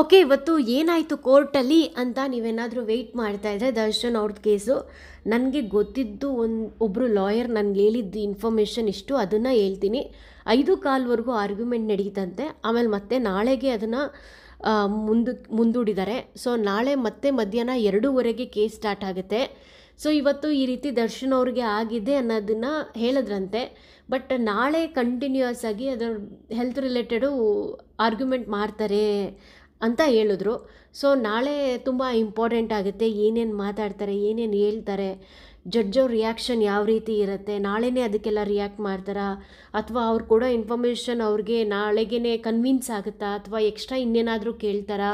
okay ಇವತ್ತು ಏನಾಯಿತು ಕೋರ್ಟಲ್ಲಿ ಅಂತ ನೀವೇನಾದರೂ ವೆಯ್ಟ್ ಮಾಡ್ತಾ ಇದ್ದರೆ ದರ್ಶನ್ ಅವ್ರದ್ದು ಕೇಸು ನನಗೆ ಗೊತ್ತಿದ್ದು ಒಂದು ಒಬ್ಬರು ಲಾಯರ್ ನನಗೆ ಹೇಳಿದ್ದು ಇನ್ಫಾರ್ಮೇಷನ್ ಇಷ್ಟು ಅದನ್ನು ಹೇಳ್ತೀನಿ ಐದು ಕಾಲ್ವರೆಗೂ ಆರ್ಗ್ಯುಮೆಂಟ್ ನಡೀತಂತೆ ಆಮೇಲೆ ಮತ್ತೆ ನಾಳೆಗೆ ಅದನ್ನು ಮುಂದಕ್ಕೆ ಮುಂದೂಡಿದ್ದಾರೆ ಸೊ ನಾಳೆ ಮತ್ತೆ ಮಧ್ಯಾಹ್ನ ಎರಡೂವರೆಗೆ ಕೇಸ್ ಸ್ಟಾರ್ಟ್ ಆಗುತ್ತೆ ಸೊ ಇವತ್ತು ಈ ರೀತಿ ದರ್ಶನ್ ಅವ್ರಿಗೆ ಆಗಿದೆ ಅನ್ನೋದನ್ನು ಹೇಳಿದ್ರಂತೆ ಬಟ್ ನಾಳೆ ಕಂಟಿನ್ಯೂಯಸ್ ಆಗಿ ಅದರ ಹೆಲ್ತ್ ರಿಲೇಟೆಡು ಆರ್ಗ್ಯುಮೆಂಟ್ ಮಾಡ್ತಾರೆ ಅಂತ ಹೇಳಿದ್ರು ಸೊ ನಾಳೆ ತುಂಬ ಇಂಪಾರ್ಟೆಂಟ್ ಆಗುತ್ತೆ ಏನೇನು ಮಾತಾಡ್ತಾರೆ ಏನೇನು ಹೇಳ್ತಾರೆ ಜಡ್ಜೋ ರಿಯಾಕ್ಷನ್ ಯಾವ ರೀತಿ ಇರುತ್ತೆ ನಾಳೆನೇ ಅದಕ್ಕೆಲ್ಲ ರಿಯಾಕ್ಟ್ ಮಾಡ್ತಾರಾ ಅಥವಾ ಅವ್ರು ಕೊಡೋ ಇನ್ಫಾರ್ಮೇಷನ್ ಅವ್ರಿಗೆ ನಾಳೆಗೇ ಕನ್ವಿನ್ಸ್ ಆಗುತ್ತಾ ಅಥವಾ ಎಕ್ಸ್ಟ್ರಾ ಇನ್ನೇನಾದರೂ ಕೇಳ್ತಾರಾ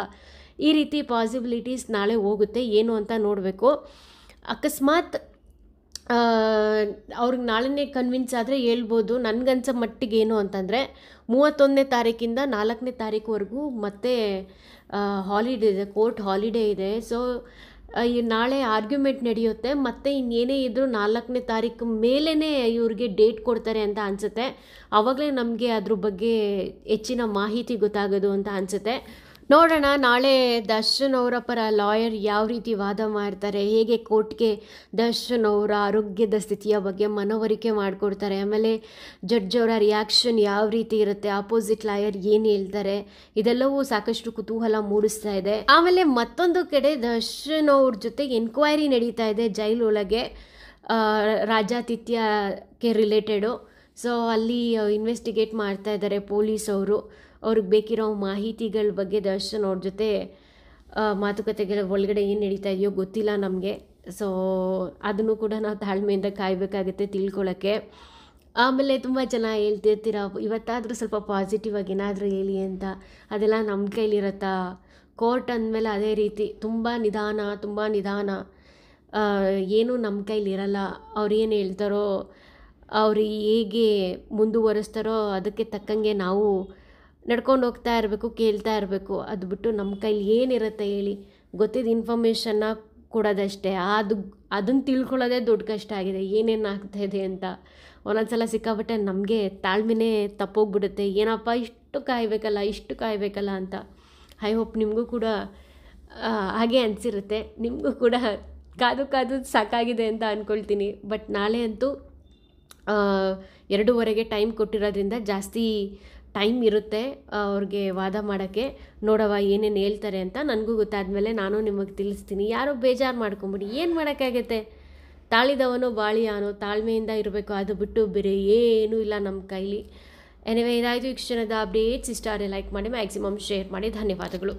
ಈ ರೀತಿ ಪಾಸಿಬಿಲಿಟೀಸ್ ನಾಳೆ ಹೋಗುತ್ತೆ ಏನು ಅಂತ ನೋಡಬೇಕು ಅಕಸ್ಮಾತ್ ಅವ್ರಿಗೆ ನಾಳೆನೇ ಕನ್ವಿನ್ಸ್ ಆದರೆ ಹೇಳ್ಬೋದು ನನಗನ್ಸೋ ಮಟ್ಟಿಗೆ ಏನು ಅಂತಂದರೆ ಮೂವತ್ತೊಂದನೇ ತಾರೀಕಿಂದ ನಾಲ್ಕನೇ ತಾರೀಕುವರೆಗೂ ಮತ್ತೆ ಹಾಲಿಡೇ ಇದೆ ಕೋರ್ಟ್ ಹಾಲಿಡೇ ಇದೆ ಸೊ ಈ ನಾಳೆ ಆರ್ಗ್ಯುಮೆಂಟ್ ನಡೆಯುತ್ತೆ ಮತ್ತು ಇನ್ನೇನೇ ಇದ್ದರೂ ನಾಲ್ಕನೇ ತಾರೀಕು ಮೇಲೇ ಇವ್ರಿಗೆ ಡೇಟ್ ಕೊಡ್ತಾರೆ ಅಂತ ಅನಿಸುತ್ತೆ ಆವಾಗಲೇ ನಮಗೆ ಅದ್ರ ಬಗ್ಗೆ ಹೆಚ್ಚಿನ ಮಾಹಿತಿ ಗೊತ್ತಾಗೋದು ಅಂತ ಅನಿಸುತ್ತೆ ನೋಡೋಣ ನಾಳೆ ದರ್ಶನ್ ಅವರ ಪರ ಲಾಯರ್ ಯಾವ ರೀತಿ ವಾದ ಮಾಡ್ತಾರೆ ಹೇಗೆ ಕೋರ್ಟ್ಗೆ ದರ್ಶನ್ ಅವರ ಆರೋಗ್ಯದ ಸ್ಥಿತಿಯ ಬಗ್ಗೆ ಮನವರಿಕೆ ಮಾಡಿಕೊಡ್ತಾರೆ ಆಮೇಲೆ ಜಡ್ಜ್ ಅವರ ರಿಯಾಕ್ಷನ್ ಯಾವ ರೀತಿ ಇರುತ್ತೆ ಆಪೋಸಿಟ್ ಲಾಯರ್ ಏನು ಹೇಳ್ತಾರೆ ಇದೆಲ್ಲವೂ ಸಾಕಷ್ಟು ಕುತೂಹಲ ಮೂಡಿಸ್ತಾ ಇದೆ ಆಮೇಲೆ ಮತ್ತೊಂದು ಕಡೆ ದರ್ಶನ್ ಅವ್ರ ಜೊತೆ ಎನ್ಕ್ವೈರಿ ನಡೀತಾ ಇದೆ ಒಳಗೆ ರಾಜಾತಿಥ್ಯಕ್ಕೆ ರಿಲೇಟೆಡು ಸೊ ಅಲ್ಲಿ ಇನ್ವೆಸ್ಟಿಗೇಟ್ ಮಾಡ್ತಾ ಇದ್ದಾರೆ ಪೊಲೀಸ್ ಅವರು ಅವ್ರಿಗೆ ಬೇಕಿರೋ ಮಾಹಿತಿಗಳ ಬಗ್ಗೆ ದರ್ಶನ ಅವ್ರ ಜೊತೆ ಮಾತುಕತೆಗಳ ಒಳಗಡೆ ಏನು ನಡೀತಾ ಇದೆಯೋ ಗೊತ್ತಿಲ್ಲ ನಮಗೆ ಸೊ ಅದನ್ನು ಕೂಡ ನಾವು ತಾಳ್ಮೆಯಿಂದ ಕಾಯಬೇಕಾಗುತ್ತೆ ತಿಳ್ಕೊಳ್ಳೋಕ್ಕೆ ಆಮೇಲೆ ತುಂಬ ಜನ ಹೇಳ್ತಿರ್ತೀರ ಇವತ್ತಾದರೂ ಸ್ವಲ್ಪ ಪಾಸಿಟಿವ್ ಆಗಿ ಏನಾದರೂ ಹೇಳಿ ಅಂತ ಅದೆಲ್ಲ ನಮ್ಮ ಕೈಲಿರತ್ತಾ ಕೋರ್ಟ್ ಅಂದಮೇಲೆ ಅದೇ ರೀತಿ ತುಂಬ ನಿಧಾನ ತುಂಬ ನಿಧಾನ ಏನೂ ನಮ್ಮ ಕೈಲಿರಲ್ಲ ಅವ್ರು ಏನು ಹೇಳ್ತಾರೋ ಅವರು ಹೇಗೆ ಮುಂದುವರೆಸ್ತಾರೋ ಅದಕ್ಕೆ ತಕ್ಕಂಗೆ ನಾವು ನಡ್ಕೊಂಡು ಹೋಗ್ತಾ ಇರಬೇಕು ಕೇಳ್ತಾ ಇರಬೇಕು ಅದು ಬಿಟ್ಟು ನಮ್ಮ ಕೈಲಿ ಏನಿರುತ್ತೆ ಹೇಳಿ ಗೊತ್ತಿದ್ದ ಇನ್ಫಾರ್ಮೇಷನ್ನ ಕೊಡೋದಷ್ಟೇ ಅದು ಅದನ್ನು ತಿಳ್ಕೊಳ್ಳೋದೇ ದೊಡ್ಡ ಕಷ್ಟ ಆಗಿದೆ ಏನೇನು ಆಗ್ತಾಯಿದೆ ಅಂತ ಒಂದೊಂದು ಸಲ ಸಿಕ್ಕಾಪಟ್ಟೆ ನಮಗೆ ತಾಳ್ಮೆನೇ ತಪ್ಪೋಗ್ಬಿಡುತ್ತೆ ಏನಪ್ಪ ಇಷ್ಟು ಕಾಯಬೇಕಲ್ಲ ಇಷ್ಟು ಕಾಯಬೇಕಲ್ಲ ಅಂತ ಐ ಹೋಪ್ ನಿಮಗೂ ಕೂಡ ಹಾಗೆ ಅನಿಸಿರುತ್ತೆ ನಿಮಗೂ ಕೂಡ ಕಾದು ಕಾದು ಸಾಕಾಗಿದೆ ಅಂತ ಅಂದ್ಕೊಳ್ತೀನಿ ಬಟ್ ನಾಳೆ ಅಂತೂ ಎರಡೂವರೆಗೆ ಟೈಮ್ ಕೊಟ್ಟಿರೋದ್ರಿಂದ ಜಾಸ್ತಿ ಟೈಮ್ ಇರುತ್ತೆ ಅವ್ರಿಗೆ ವಾದ ಮಾಡೋಕ್ಕೆ ನೋಡವ ಏನೇನು ಹೇಳ್ತಾರೆ ಅಂತ ನನಗೂ ಗೊತ್ತಾದಮೇಲೆ ನಾನು ನಿಮಗೆ ತಿಳಿಸ್ತೀನಿ ಯಾರೋ ಬೇಜಾರು ಮಾಡ್ಕೊಂಬಿಡಿ ಏನು ಮಾಡೋಕ್ಕಾಗತ್ತೆ ತಾಳಿದವನೋ ಬಾಳಿಯಾನೋ ತಾಳ್ಮೆಯಿಂದ ಇರಬೇಕು ಅದು ಬಿಟ್ಟು ಬೇರೆ ಏನೂ ಇಲ್ಲ ನಮ್ಮ ಕೈಲಿ ಎನಿವೆ ಇದಾಯಿತು ಕ್ಷಣದ ಅಪ್ಡೇಟ್ಸ್ ಇಷ್ಟ ಆದರೆ ಲೈಕ್ ಮಾಡಿ ಮ್ಯಾಕ್ಸಿಮಮ್ ಶೇರ್ ಮಾಡಿ ಧನ್ಯವಾದಗಳು